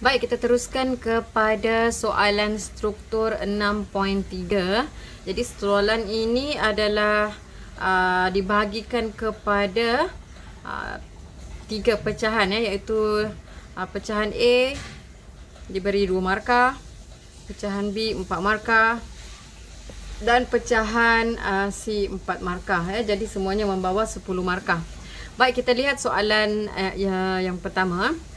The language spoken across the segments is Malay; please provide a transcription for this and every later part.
Baik, kita teruskan kepada soalan struktur 6.3. Jadi, soalan ini adalah aa, uh, dibahagikan kepada aa, uh, tiga pecahan ya, iaitu aa, uh, pecahan A diberi dua markah, pecahan B empat markah dan pecahan aa, C empat markah. Ya. Jadi, semuanya membawa sepuluh markah. Baik, kita lihat soalan eh, yang pertama. Ya.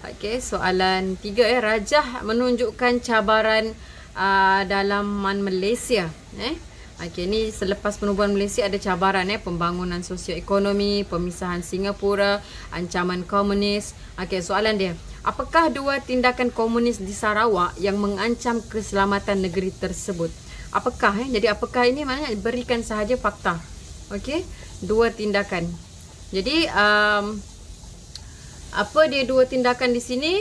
Okey, soalan tiga eh rajah menunjukkan cabaran uh, dalam man Malaysia eh. Okey, ni selepas penubuhan Malaysia ada cabaran eh pembangunan sosioekonomi, pemisahan Singapura, ancaman komunis. Okey, soalan dia. Apakah dua tindakan komunis di Sarawak yang mengancam keselamatan negeri tersebut? Apakah eh? Jadi apakah ini maknanya berikan sahaja fakta. Okey, dua tindakan. Jadi um, apa dia dua tindakan di sini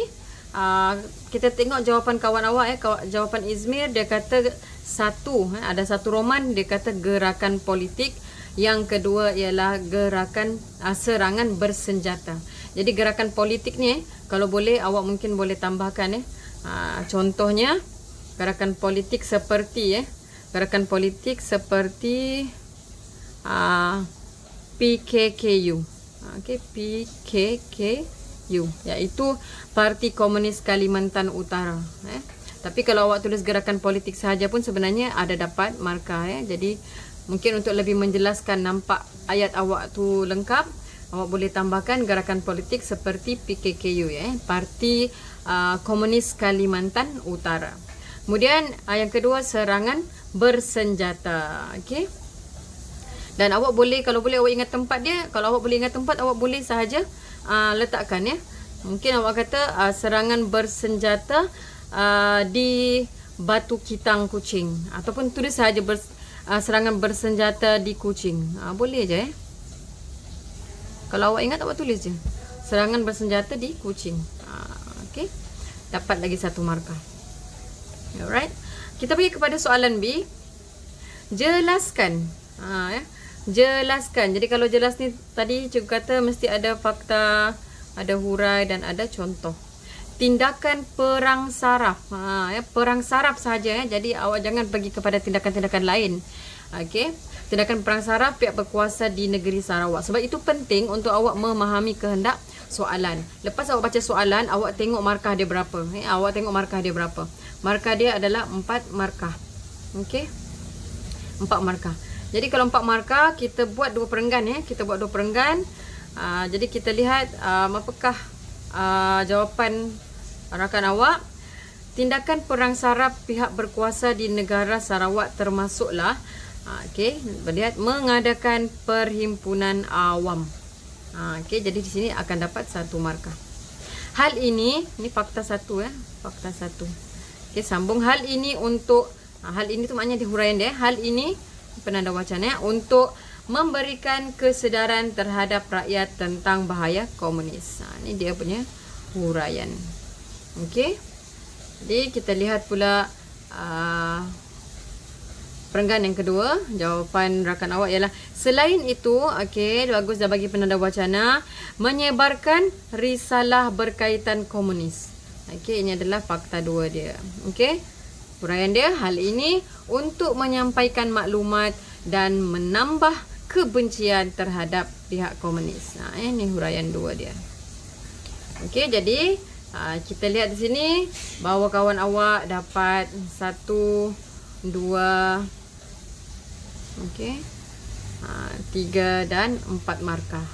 aa, ah, kita tengok jawapan kawan awak eh jawapan Izmir dia kata satu eh, ada satu roman dia kata gerakan politik yang kedua ialah gerakan aa, ah, serangan bersenjata jadi gerakan politik ni eh, kalau boleh awak mungkin boleh tambahkan eh aa, ah, contohnya gerakan politik seperti eh gerakan politik seperti aa, PKKU Okay, PKKU iaitu Parti Komunis Kalimantan Utara eh. Tapi kalau awak tulis gerakan politik sahaja pun sebenarnya ada dapat markah eh. Jadi mungkin untuk lebih menjelaskan nampak ayat awak tu lengkap Awak boleh tambahkan gerakan politik seperti PKKU eh. Parti uh, Komunis Kalimantan Utara Kemudian uh, yang kedua serangan bersenjata okay. Dan awak boleh kalau boleh awak ingat tempat dia Kalau awak boleh ingat tempat awak boleh sahaja uh, letakkan ya. Mungkin awak kata uh, serangan bersenjata uh, di batu kitang kucing ataupun tulis saja ber, uh, serangan bersenjata di kucing. Uh, boleh aja ya. Eh. Kalau awak ingat awak tulis je. Serangan bersenjata di kucing. Uh, okay. Dapat lagi satu markah. Alright. Kita pergi kepada soalan B. Jelaskan. Uh, ya jelaskan. Jadi kalau jelas ni tadi cikgu kata mesti ada fakta, ada hurai dan ada contoh. Tindakan perang saraf. Ha, ya, perang saraf sahaja. Ya. Jadi awak jangan pergi kepada tindakan-tindakan lain. Okey. Tindakan perang saraf pihak berkuasa di negeri Sarawak. Sebab itu penting untuk awak memahami kehendak soalan. Lepas awak baca soalan, awak tengok markah dia berapa. Ya, awak tengok markah dia berapa. Markah dia adalah empat markah. Okey. Empat markah. Jadi kalau empat markah kita buat dua perenggan ya. Kita buat dua perenggan. Uh, jadi kita lihat uh, apakah uh, jawapan rakan awak. Tindakan perang saraf pihak berkuasa di negara Sarawak termasuklah uh, okey, melihat mengadakan perhimpunan awam. Uh, okey, jadi di sini akan dapat satu markah. Hal ini, ini fakta satu ya, fakta satu. Okey, sambung hal ini untuk hal ini tu maknanya di huraian dia. Hal ini penanda wacana ya, untuk memberikan kesedaran terhadap rakyat tentang bahaya komunis. Ha, ini dia punya huraian. Okey. Jadi kita lihat pula uh, ah, perenggan yang kedua. Jawapan rakan awak ialah selain itu, okey, bagus dah bagi penanda wacana menyebarkan risalah berkaitan komunis. Okey, ini adalah fakta dua dia. Okey. Huraian dia hal ini untuk menyampaikan maklumat dan menambah kebencian terhadap pihak komunis. Nah, ha, eh, ini huraian dua dia. Okey, jadi ha, kita lihat di sini bahawa kawan awak dapat satu, dua, okey, ha, tiga dan empat markah.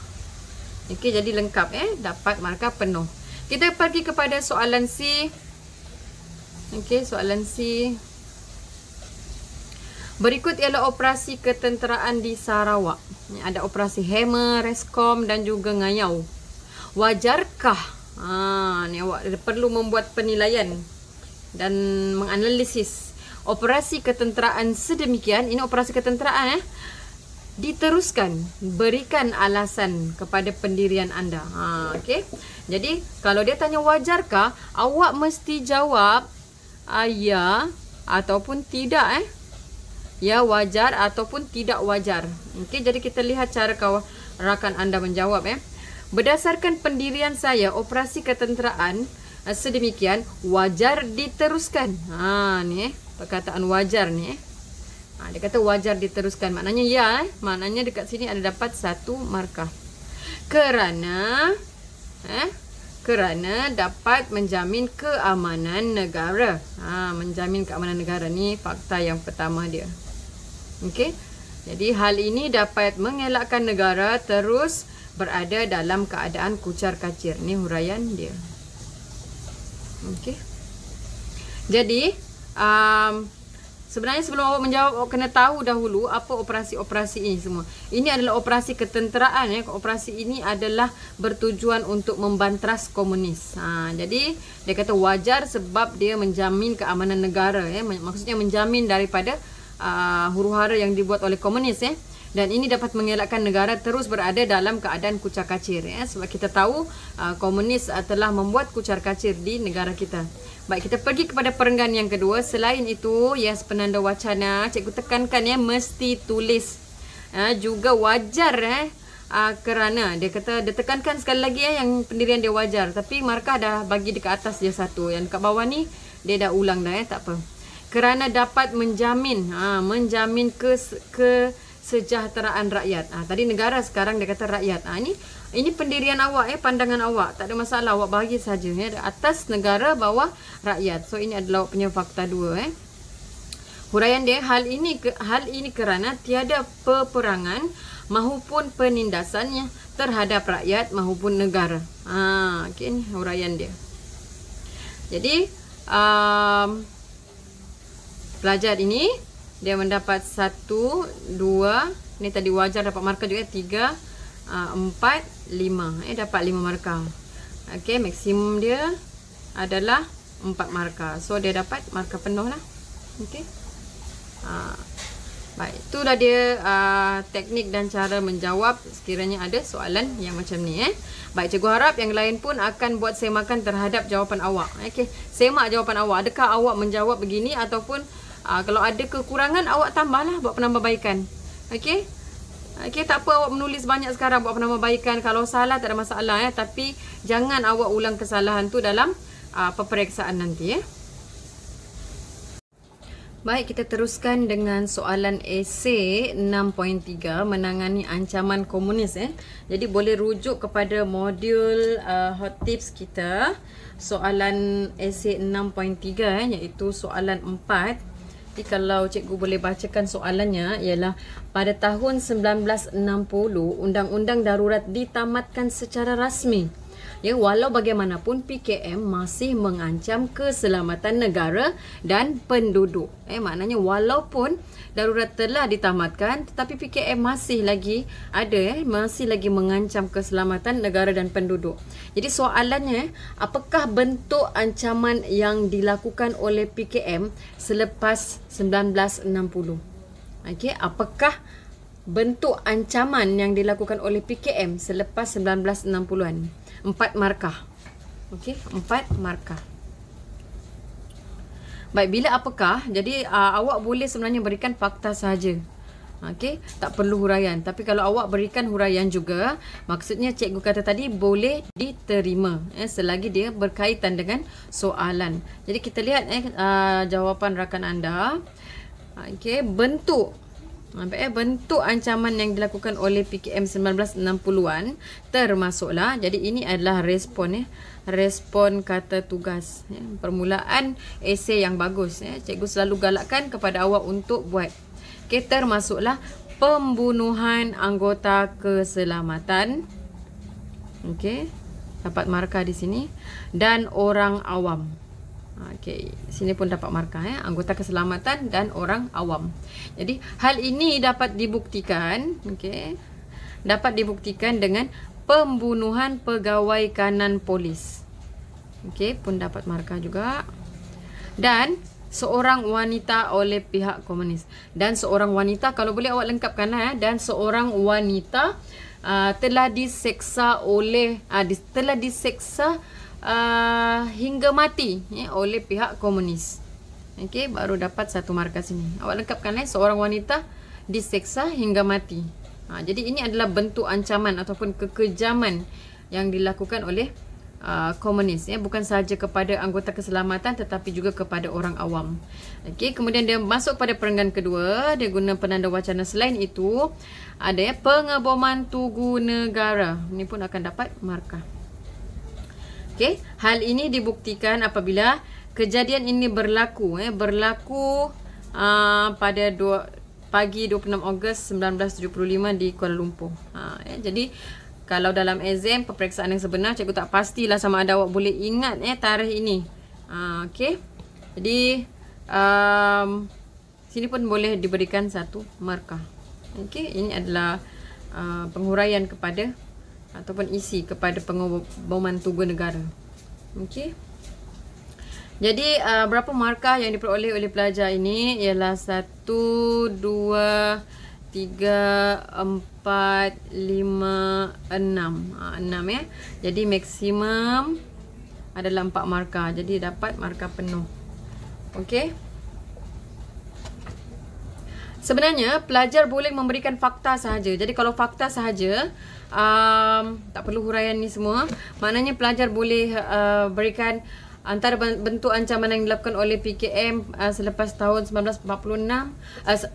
Okey, jadi lengkap eh, dapat markah penuh. Kita pergi kepada soalan C. Okey, soalan C. Berikut ialah operasi ketenteraan di Sarawak. Ada operasi Hammer, Rescom dan juga Ngayau. Wajarkah? Ha, ni awak perlu membuat penilaian dan menganalisis operasi ketenteraan sedemikian. Ini operasi ketenteraan eh. Diteruskan. Berikan alasan kepada pendirian anda. Ha, okay. Jadi, kalau dia tanya wajarkah, awak mesti jawab ayah ataupun tidak eh ya wajar ataupun tidak wajar. Okey, jadi kita lihat cara kawan rakan anda menjawab eh. Berdasarkan pendirian saya operasi ketenteraan eh, sedemikian wajar diteruskan. Ha ni eh, perkataan wajar ni eh. Ha, dia kata wajar diteruskan. Maknanya ya eh. Maknanya dekat sini ada dapat satu markah. Kerana eh kerana dapat menjamin keamanan negara. Ha, menjamin keamanan negara ni fakta yang pertama dia. Okey. Jadi hal ini dapat mengelakkan negara terus berada dalam keadaan kucar-kacir ni huraian dia. Okey. Jadi um, sebenarnya sebelum awak menjawab awak kena tahu dahulu apa operasi-operasi ini semua. Ini adalah operasi ketenteraan ya. Operasi ini adalah bertujuan untuk membanteras komunis. Ha, jadi dia kata wajar sebab dia menjamin keamanan negara ya. Maksudnya menjamin daripada uh, huru-hara yang dibuat oleh komunis eh dan ini dapat mengelakkan negara terus berada dalam keadaan kucar-kacir eh ya. sebab kita tahu uh, komunis uh, telah membuat kucar-kacir di negara kita baik kita pergi kepada perenggan yang kedua selain itu yes penanda wacana cikgu tekankan ya mesti tulis uh, juga wajar eh Uh, kerana dia kata dia tekankan sekali lagi eh, yang pendirian dia wajar tapi markah dah bagi dekat atas dia satu yang dekat bawah ni dia dah ulang dah eh tak apa kerana dapat menjamin ha menjamin kes, kesejahteraan rakyat. Ha, tadi negara sekarang dia kata rakyat. Ha, ini ini pendirian awak eh pandangan awak. Tak ada masalah awak bagi saja ya eh. atas negara bawah rakyat. So ini adalah awak punya fakta dua eh. Huraian dia hal ini hal ini kerana tiada peperangan mahupun penindasannya terhadap rakyat mahupun negara. Ha okey ni huraian dia. Jadi um, pelajar ini dia mendapat satu dua ni tadi wajar dapat markah juga 3 ah, empat lima eh dapat lima markah. Okey maksimum dia adalah empat markah. So dia dapat markah penuh lah. Okey. Ah, baik itulah dia aa, ah, teknik dan cara menjawab sekiranya ada soalan yang macam ni eh. Baik cikgu harap yang lain pun akan buat semakan terhadap jawapan awak. Okey. Semak jawapan awak. Adakah awak menjawab begini ataupun Ha, kalau ada kekurangan awak tambahlah buat penambahbaikan. Okey. Okey tak apa awak menulis banyak sekarang buat penambahbaikan. Kalau salah tak ada masalah ya tapi jangan awak ulang kesalahan tu dalam uh, peperiksaan nanti ya. Baik kita teruskan dengan soalan esei 6.3 menangani ancaman komunis ya. Jadi boleh rujuk kepada modul uh, hot tips kita soalan esei 6.3 ya iaitu soalan 4 jadi kalau cikgu boleh bacakan soalannya ialah pada tahun 1960 undang-undang darurat ditamatkan secara rasmi. Ya, walau bagaimanapun PKM masih mengancam keselamatan negara dan penduduk. Eh maknanya walaupun darurat telah ditamatkan tetapi PKM masih lagi ada eh masih lagi mengancam keselamatan negara dan penduduk. Jadi soalannya apakah bentuk ancaman yang dilakukan oleh PKM selepas 1960? Okey, apakah bentuk ancaman yang dilakukan oleh PKM selepas 1960-an? Empat markah. Okey, empat markah. Baik, bila apakah? Jadi uh, awak boleh sebenarnya berikan fakta sahaja. Okey, tak perlu huraian. Tapi kalau awak berikan huraian juga, maksudnya cikgu kata tadi boleh diterima eh, selagi dia berkaitan dengan soalan. Jadi kita lihat eh, uh, jawapan rakan anda. Okey, bentuk eh, bentuk ancaman yang dilakukan oleh PKM 1960-an termasuklah jadi ini adalah respon eh respon kata tugas. Ya, permulaan esei yang bagus. Ya. Cikgu selalu galakkan kepada awak untuk buat. Okay, termasuklah pembunuhan anggota keselamatan. Okay, dapat markah di sini. Dan orang awam. Okey, sini pun dapat markah. Ya. Anggota keselamatan dan orang awam. Jadi, hal ini dapat dibuktikan. Okey. Dapat dibuktikan dengan pembunuhan pegawai kanan polis. Okey, pun dapat markah juga. Dan seorang wanita oleh pihak komunis. Dan seorang wanita, kalau boleh awak lengkapkan. Eh? Dan seorang wanita uh, telah diseksa oleh, uh, di, telah diseksa uh, hingga mati eh, oleh pihak komunis. Okey, baru dapat satu markah sini. Awak lengkapkan eh? seorang wanita diseksa hingga mati. Ha, jadi ini adalah bentuk ancaman ataupun kekejaman yang dilakukan oleh uh, komunis. ya. Bukan sahaja kepada anggota keselamatan tetapi juga kepada orang awam. Okay. Kemudian dia masuk pada perenggan kedua. Dia guna penanda wacana selain itu. Ada ya, pengeboman tugu negara. Ini pun akan dapat markah. Okay. Hal ini dibuktikan apabila kejadian ini berlaku. Eh, berlaku uh, pada dua pagi 26 Ogos 1975 di Kuala Lumpur. Ha, eh, jadi kalau dalam exam peperiksaan yang sebenar cikgu tak pastilah sama ada awak boleh ingat eh tarikh ini. Ha, okay. Jadi um, sini pun boleh diberikan satu markah. Okey, Ini adalah uh, penghuraian kepada ataupun isi kepada pengumuman tugu negara. Okey. Jadi uh, berapa markah yang diperoleh oleh pelajar ini ialah 1 2 3 4 5 6. Ah uh, 6 ya. Jadi maksimum adalah 4 markah. Jadi dapat markah penuh. Okey. Sebenarnya pelajar boleh memberikan fakta sahaja. Jadi kalau fakta sahaja um, tak perlu huraian ni semua. Maknanya pelajar boleh uh, berikan uh, antara bentuk ancaman yang dilakukan oleh PKM uh, selepas tahun 1946 uh,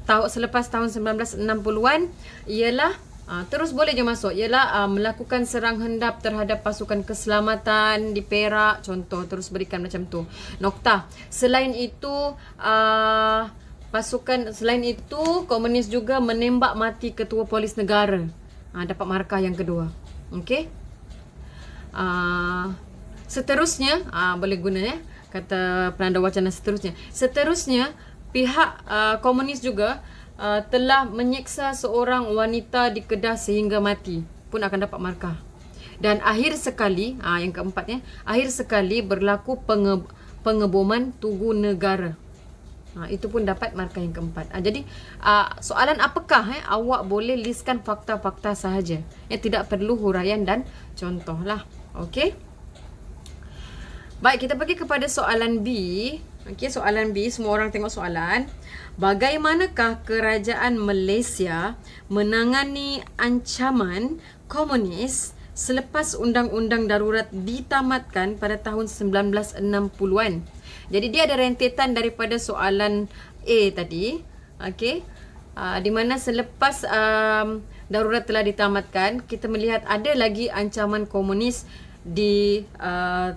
tahun selepas tahun 1960-an ialah uh, terus boleh je masuk ialah uh, melakukan serang hendap terhadap pasukan keselamatan di Perak contoh terus berikan macam tu nokta selain itu uh, pasukan selain itu komunis juga menembak mati ketua polis negara uh, dapat markah yang kedua okey uh, seterusnya uh, boleh guna ya kata penanda wacana seterusnya seterusnya pihak uh, komunis juga uh, telah menyeksa seorang wanita di Kedah sehingga mati pun akan dapat markah dan akhir sekali uh, yang keempatnya akhir sekali berlaku penge- pengeboman tugu negara Ha, itu pun dapat markah yang keempat. Ha, jadi uh, soalan apakah eh, awak boleh listkan fakta-fakta sahaja yang tidak perlu huraian dan contohlah. Okey. Baik, kita pergi kepada soalan B. Okey, soalan B, semua orang tengok soalan. Bagaimanakah kerajaan Malaysia menangani ancaman komunis selepas undang-undang darurat ditamatkan pada tahun 1960-an? Jadi dia ada rentetan daripada soalan A tadi. Okey. Uh, di mana selepas um, darurat telah ditamatkan, kita melihat ada lagi ancaman komunis di uh,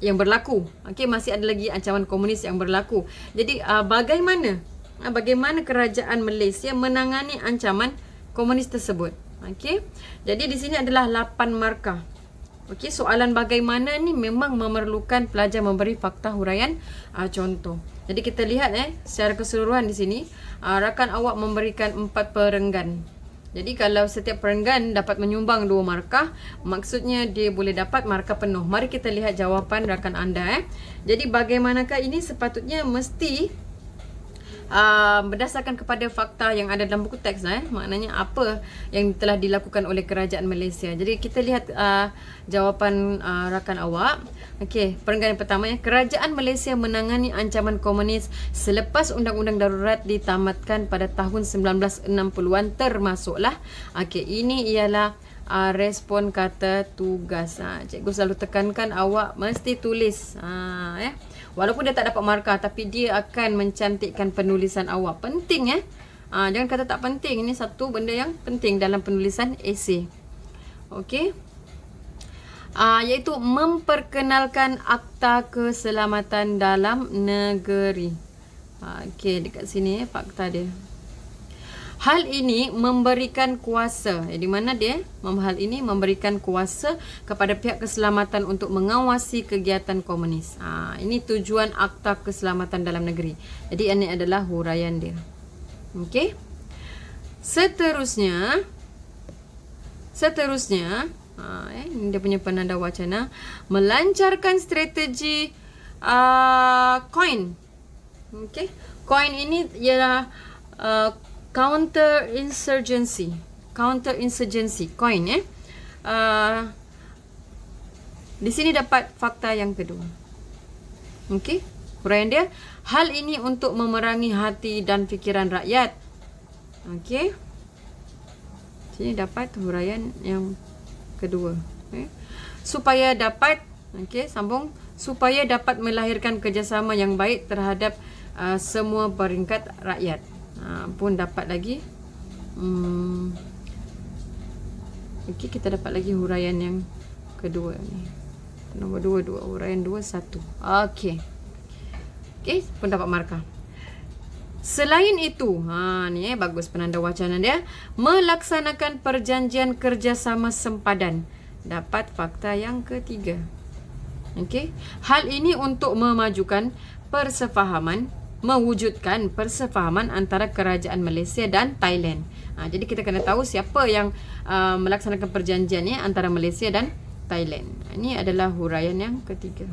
yang berlaku. Okey, masih ada lagi ancaman komunis yang berlaku. Jadi uh, bagaimana uh, bagaimana kerajaan Malaysia menangani ancaman komunis tersebut? Okey. Jadi di sini adalah 8 markah. Okey, soalan bagaimana ni memang memerlukan pelajar memberi fakta huraian uh, contoh. Jadi kita lihat eh secara keseluruhan di sini uh, rakan awak memberikan 4 perenggan. Jadi kalau setiap perenggan dapat menyumbang dua markah, maksudnya dia boleh dapat markah penuh. Mari kita lihat jawapan rakan anda. Eh. Jadi bagaimanakah ini sepatutnya mesti Ah, berdasarkan kepada fakta yang ada dalam buku teks eh maknanya apa yang telah dilakukan oleh kerajaan Malaysia. Jadi kita lihat uh, jawapan uh, rakan awak. Okey, perenggan yang pertama ya, kerajaan Malaysia menangani ancaman komunis selepas undang-undang darurat ditamatkan pada tahun 1960-an termasuklah. Okey, ini ialah Uh, respon kata tugas ha, Cikgu selalu tekankan awak mesti tulis ha, ya? Walaupun dia tak dapat markah tapi dia akan mencantikkan penulisan awak. Penting eh. Ha, jangan kata tak penting. Ini satu benda yang penting dalam penulisan esei. Okey. Ah ha, iaitu memperkenalkan akta keselamatan dalam negeri. Ha, ah, Okey dekat sini eh, fakta dia. Hal ini memberikan kuasa. Eh, di mana dia? Hal ini memberikan kuasa kepada pihak keselamatan untuk mengawasi kegiatan komunis. Ha, ini tujuan Akta Keselamatan Dalam Negeri. Jadi ini adalah huraian dia. Okey. Seterusnya. Seterusnya. Ha, eh, ini dia punya penanda wacana. Melancarkan strategi uh, coin. Okey. Coin ini ialah... Uh, counter insurgency counter insurgency coin eh uh, di sini dapat fakta yang kedua okey huraian dia hal ini untuk memerangi hati dan fikiran rakyat okey sini dapat huraian yang kedua okay. Eh? supaya dapat okey sambung supaya dapat melahirkan kerjasama yang baik terhadap uh, semua peringkat rakyat Ah, pun dapat lagi hmm. ok kita dapat lagi huraian yang kedua ni nombor dua dua huraian dua satu ok ok pun dapat markah Selain itu, ha ni eh, bagus penanda wacana dia, melaksanakan perjanjian kerjasama sempadan dapat fakta yang ketiga. Okey, hal ini untuk memajukan persefahaman mewujudkan persefahaman antara kerajaan Malaysia dan Thailand. Ha, jadi kita kena tahu siapa yang uh, melaksanakan perjanjian ni antara Malaysia dan Thailand. Ha, ini adalah huraian yang ketiga.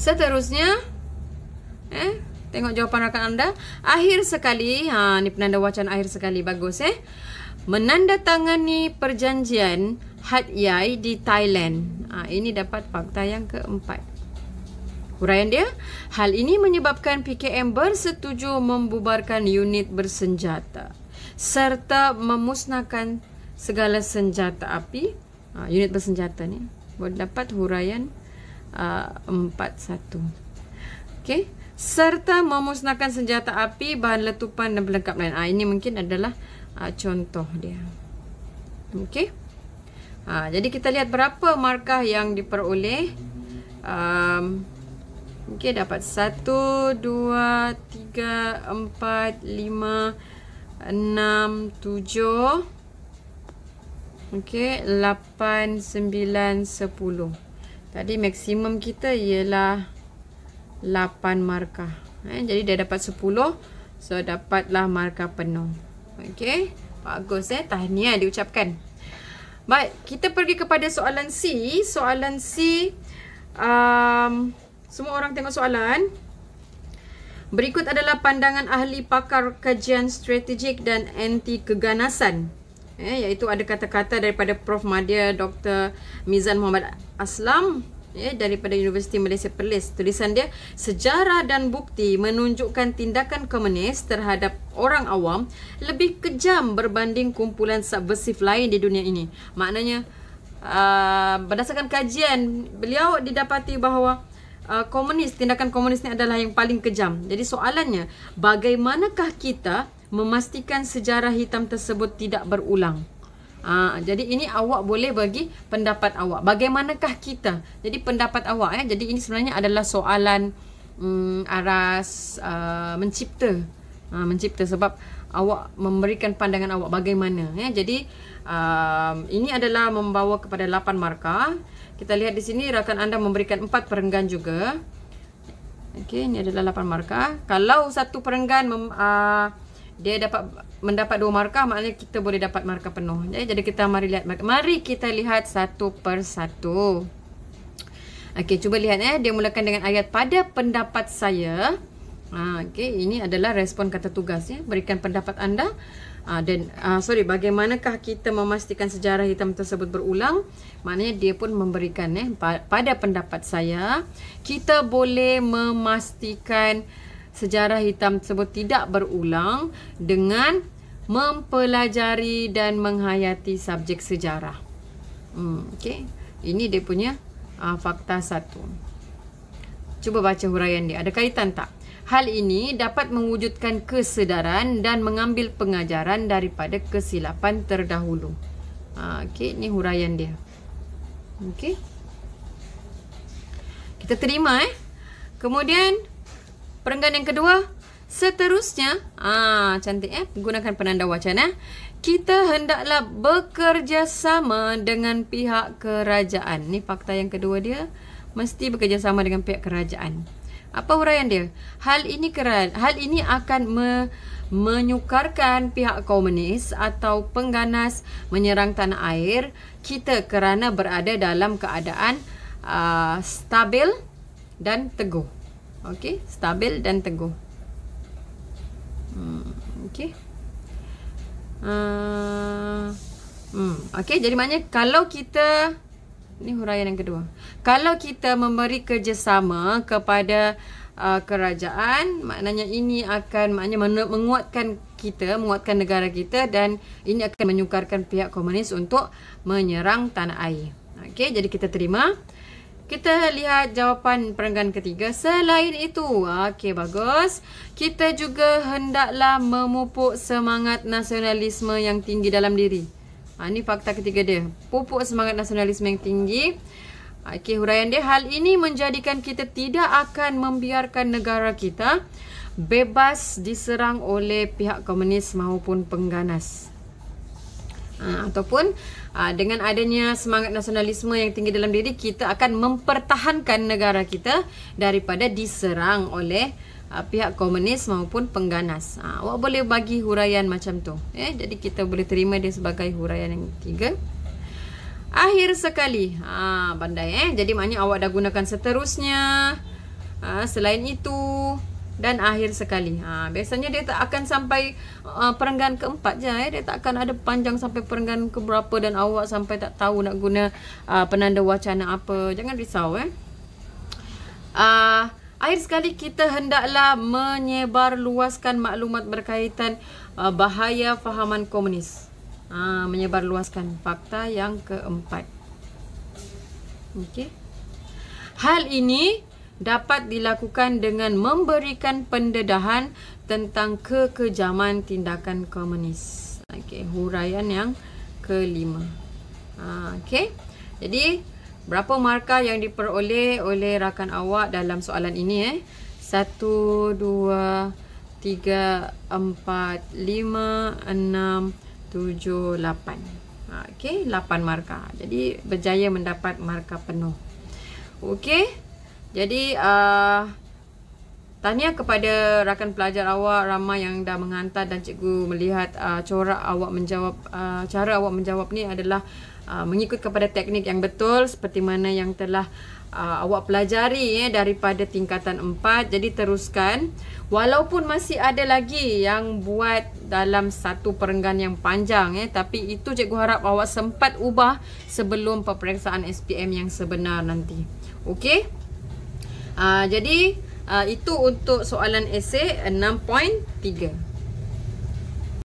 Seterusnya, eh, tengok jawapan rakan anda. Akhir sekali, ha, ni penanda wacan akhir sekali bagus eh. Menandatangani perjanjian Hat Yai di Thailand. Ha, ini dapat fakta yang keempat. Huraian dia, hal ini menyebabkan PKM bersetuju membubarkan unit bersenjata serta memusnahkan segala senjata api. Ha, unit bersenjata ni boleh dapat huraian ha, uh, 41. Okey, serta memusnahkan senjata api, bahan letupan dan pelengkap lain. ha, ini mungkin adalah uh, contoh dia. Okey. Ha, jadi kita lihat berapa markah yang diperoleh um, Okey, dapat 1, 2, 3, 4, 5, 6, 7 Okey, 8, 9, 10 Tadi maksimum kita ialah 8 markah eh, Jadi dia dapat 10 So, dapatlah markah penuh Okey, bagus eh Tahniah diucapkan Baik, kita pergi kepada soalan C Soalan C Um, semua orang tengok soalan. Berikut adalah pandangan ahli pakar kajian strategik dan anti keganasan. Eh, iaitu ada kata-kata daripada Prof. Madia Dr. Mizan Muhammad Aslam eh, daripada Universiti Malaysia Perlis. Tulisan dia, sejarah dan bukti menunjukkan tindakan komunis terhadap orang awam lebih kejam berbanding kumpulan subversif lain di dunia ini. Maknanya, uh, berdasarkan kajian, beliau didapati bahawa uh, komunis, tindakan komunis ni adalah yang paling kejam. Jadi soalannya, bagaimanakah kita memastikan sejarah hitam tersebut tidak berulang? Ha, jadi ini awak boleh bagi pendapat awak. Bagaimanakah kita? Jadi pendapat awak ya. Jadi ini sebenarnya adalah soalan um, aras uh, mencipta. Ha, mencipta sebab awak memberikan pandangan awak bagaimana ya. Jadi um, ini adalah membawa kepada 8 markah. Kita lihat di sini rakan anda memberikan empat perenggan juga. Okey, ini adalah lapan markah. Kalau satu perenggan mem, uh, dia dapat mendapat dua markah, maknanya kita boleh dapat markah penuh. Ya, jadi kita mari lihat mari kita lihat satu per satu. Okey, cuba lihat eh dia mulakan dengan ayat pada pendapat saya. Ha, ah, okay. Ini adalah respon kata tugasnya. Berikan pendapat anda Uh, dan uh, sorry bagaimanakah kita memastikan sejarah hitam tersebut berulang? Maknanya dia pun memberikan eh pa pada pendapat saya kita boleh memastikan sejarah hitam tersebut tidak berulang dengan mempelajari dan menghayati subjek sejarah. Hmm okey. Ini dia punya uh, fakta satu. Cuba baca huraian dia ada kaitan tak? Hal ini dapat mewujudkan kesedaran dan mengambil pengajaran daripada kesilapan terdahulu. Ha, okey, ni huraian dia. Okay, Kita terima eh. Kemudian perenggan yang kedua, seterusnya, ah ha, cantik eh, gunakan penanda wacan eh. Kita hendaklah bekerjasama dengan pihak kerajaan. Ni fakta yang kedua dia, mesti bekerjasama dengan pihak kerajaan. Apa huraian dia? Hal ini keran, hal ini akan me, menyukarkan pihak komunis atau pengganas menyerang tanah air kita kerana berada dalam keadaan uh, stabil dan teguh. Okey, stabil dan teguh. Hmm, okey. Uh, hmm, okey, jadi maknanya kalau kita ini huraian yang kedua. Kalau kita memberi kerjasama kepada uh, kerajaan, maknanya ini akan maknanya menguatkan kita, menguatkan negara kita dan ini akan menyukarkan pihak komunis untuk menyerang tanah air. Okey, jadi kita terima. Kita lihat jawapan perenggan ketiga. Selain itu, okey bagus. Kita juga hendaklah memupuk semangat nasionalisme yang tinggi dalam diri. Ha, ini fakta ketiga dia. Pupuk semangat nasionalisme yang tinggi. Ha, Okey, huraian dia. Hal ini menjadikan kita tidak akan membiarkan negara kita bebas diserang oleh pihak komunis maupun pengganas. Ha, ataupun ha, dengan adanya semangat nasionalisme yang tinggi dalam diri, kita akan mempertahankan negara kita daripada diserang oleh uh, pihak komunis maupun pengganas. Uh, awak boleh bagi huraian macam tu. Eh? Jadi kita boleh terima dia sebagai huraian yang tiga. Akhir sekali. Ha, ah, bandai eh. Jadi maknanya awak dah gunakan seterusnya. Ha, selain itu. Dan akhir sekali. Ha, biasanya dia tak akan sampai uh, perenggan keempat je. Eh. Dia tak akan ada panjang sampai perenggan keberapa. Dan awak sampai tak tahu nak guna uh, penanda wacana apa. Jangan risau eh. Uh, Air sekali kita hendaklah menyebar luaskan maklumat berkaitan uh, bahaya fahaman komunis. Ha, menyebar luaskan fakta yang keempat. Okey. Hal ini dapat dilakukan dengan memberikan pendedahan tentang kekejaman tindakan komunis. Okey, huraian yang kelima. Ha, okey. Jadi Berapa markah yang diperoleh oleh rakan awak dalam soalan ini eh? 1, 2, 3, 4, 5, 6, 7, 8 Okey, 8 markah Jadi berjaya mendapat markah penuh Okey, jadi uh, Tahniah kepada rakan pelajar awak ramai yang dah menghantar dan cikgu melihat uh, corak awak menjawab uh, cara awak menjawab ni adalah uh, mengikut kepada teknik yang betul seperti mana yang telah uh, awak pelajari ya eh, daripada tingkatan 4 jadi teruskan walaupun masih ada lagi yang buat dalam satu perenggan yang panjang eh tapi itu cikgu harap awak sempat ubah sebelum peperiksaan SPM yang sebenar nanti okey uh, jadi Uh, itu untuk soalan esei eh, 6.3.